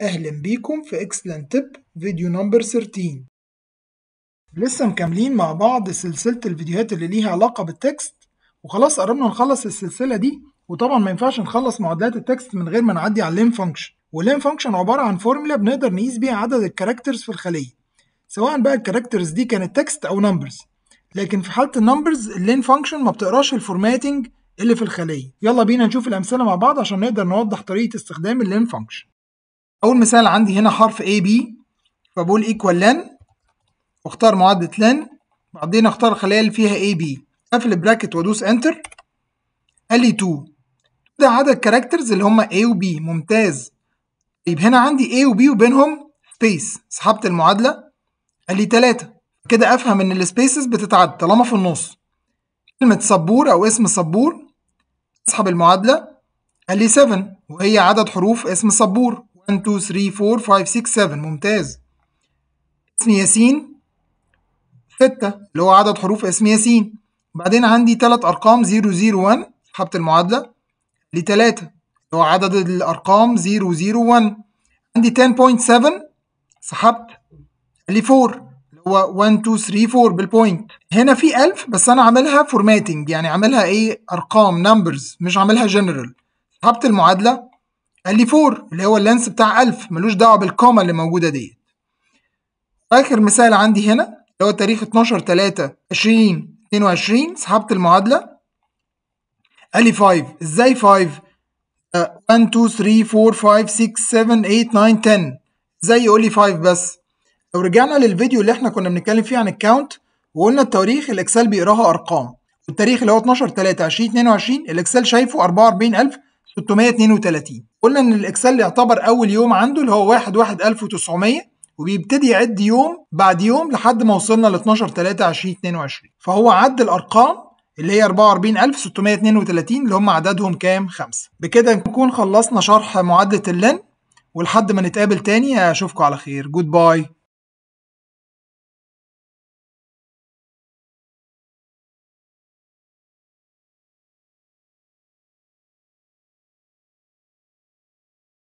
أهلا بيكم في اكسلنت تيب فيديو نمبر 13 لسه مكملين مع بعض سلسلة الفيديوهات اللي ليها علاقة بالتكست وخلاص قربنا نخلص السلسلة دي وطبعا ما ينفعش نخلص معادلات التكست من غير ما نعدي على اللين فانكشن واللين فانكشن عبارة عن فورمولا بنقدر نقيس بيها عدد الكاركترز في الخلية سواء بقى الكاركترز دي كانت تكست أو نمبرز لكن في حالة النمبرز اللين فانكشن ما بتقراش الفورماتنج اللي في الخلية يلا بينا نشوف الأمثلة مع بعض عشان نقدر نوضح طريقة استخدام اللين فانكشن أول مثال عندي هنا حرف B فبقول ايكوال لان واختار معادلة لان بعدين اختار الخلية اللي فيها B أقفل البراكت وأدوس انتر قال لي 2 ده عدد كاركترز اللي هم A و B ممتاز طيب هنا عندي A و B وبينهم سبيس سحبت المعادلة قال لي 3 كده أفهم إن السبيسز بتتعد طالما في النص كلمة سبور أو اسم سبور اسحب المعادلة قال لي 7 وهي عدد حروف اسم سبور 1 2 3 4 5 6 7 ممتاز اسم ياسين 6 اللي هو عدد حروف اسم ياسين بعدين عندي تلات أرقام 0 0 1 سحبت المعادلة ل 3 اللي هو عدد الأرقام 0 0 1 عندي 10.7 سحبت ل 4 اللي هو 1 2 3 4 بالبوينت هنا في 1000 بس أنا عاملها فورماتنج يعني عاملها إيه أرقام نمبرز مش عاملها جنرال سحبت المعادلة قال لي 4 اللي هو اللينس بتاع 1000 ملوش دعوه بالكوما اللي موجوده ديت اخر مثال عندي هنا اللي هو تاريخ 12 3 20 22 سحبت المعادله قال لي 5 ازاي 5 1 2 3 4 5 6 7 8 9 10 ازاي يقول لي 5 بس لو رجعنا للفيديو اللي احنا كنا بنتكلم فيه عن الكاونت وقلنا التواريخ الاكسل بيقراها ارقام التاريخ اللي هو 12 3 20 22 الاكسل شايفه 44000 632 قلنا ان الاكسل يعتبر اول يوم عنده اللي هو 1 1 1900 وبيبتدي يعد يوم بعد يوم لحد ما وصلنا ل 12 3 2022 فهو عد الارقام اللي هي 44632 اللي هم عددهم كام؟ خمسة. بكده نكون خلصنا شرح معادلة اللن ولحد ما نتقابل تاني اشوفكم على خير جود باي